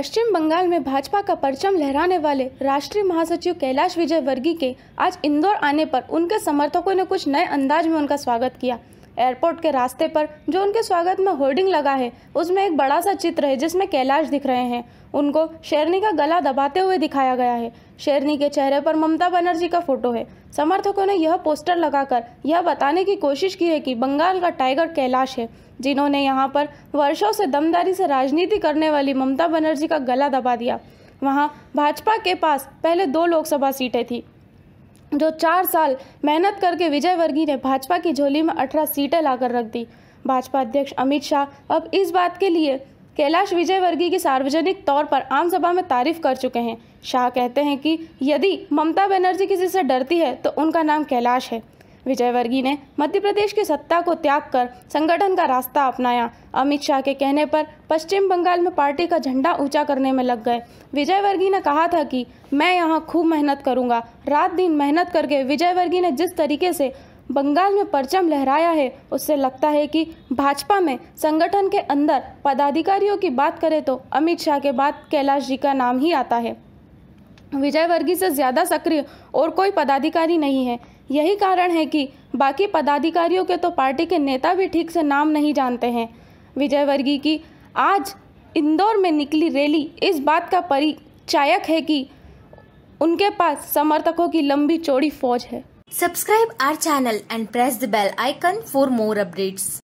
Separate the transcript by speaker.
Speaker 1: पश्चिम बंगाल में भाजपा का परचम लहराने वाले राष्ट्रीय महासचिव कैलाश विजयवर्गीय के आज इंदौर आने पर उनके समर्थकों ने कुछ नए अंदाज में उनका स्वागत किया एयरपोर्ट के रास्ते पर जो उनके स्वागत में होर्डिंग लगा है उसमें एक बड़ा सा चित्र है जिसमें कैलाश दिख रहे हैं उनको शेरनी का गला दबाते हुए दिखाया गया है शेरनी के चेहरे पर ममता बनर्जी का फोटो है समर्थकों ने यह पोस्टर लगाकर यह बताने की कोशिश की है कि बंगाल का टाइगर कैलाश है जिन्होंने यहाँ पर वर्षों से दमदारी से राजनीति करने वाली ममता बनर्जी का गला दबा दिया वहाँ भाजपा के पास पहले दो लोकसभा सीटें थी जो चार साल मेहनत करके विजय वर्गीय ने भाजपा की झोली में अठारह सीटें लाकर रख दी भाजपा अध्यक्ष अमित शाह अब इस बात के लिए कैलाश विजयवर्गीय की सार्वजनिक तौर पर आम सभा में तारीफ कर चुके हैं शाह कहते हैं कि यदि ममता बनर्जी किसी से डरती है तो उनका नाम कैलाश है विजयवर्गीय ने मध्य प्रदेश की सत्ता को त्याग कर संगठन का रास्ता अपनाया अमित शाह के कहने पर पश्चिम बंगाल में पार्टी का झंडा ऊंचा करने में लग गए विजयवर्गीय ने कहा था कि मैं यहाँ खूब मेहनत करूँगा रात दिन मेहनत करके विजयवर्गीय ने जिस तरीके से बंगाल में परचम लहराया है उससे लगता है कि भाजपा में संगठन के अंदर पदाधिकारियों की बात करें तो अमित शाह के बाद कैलाश जी का नाम ही आता है विजय वर्गीय से ज़्यादा सक्रिय और कोई पदाधिकारी नहीं है यही कारण है कि बाकी पदाधिकारियों के तो पार्टी के नेता भी ठीक से नाम नहीं जानते हैं विजय वर्गीय की आज इंदौर में निकली रैली इस बात का परिचायक है कि उनके पास समर्थकों की लंबी चौड़ी फौज है subscribe our channel and press the bell icon for more updates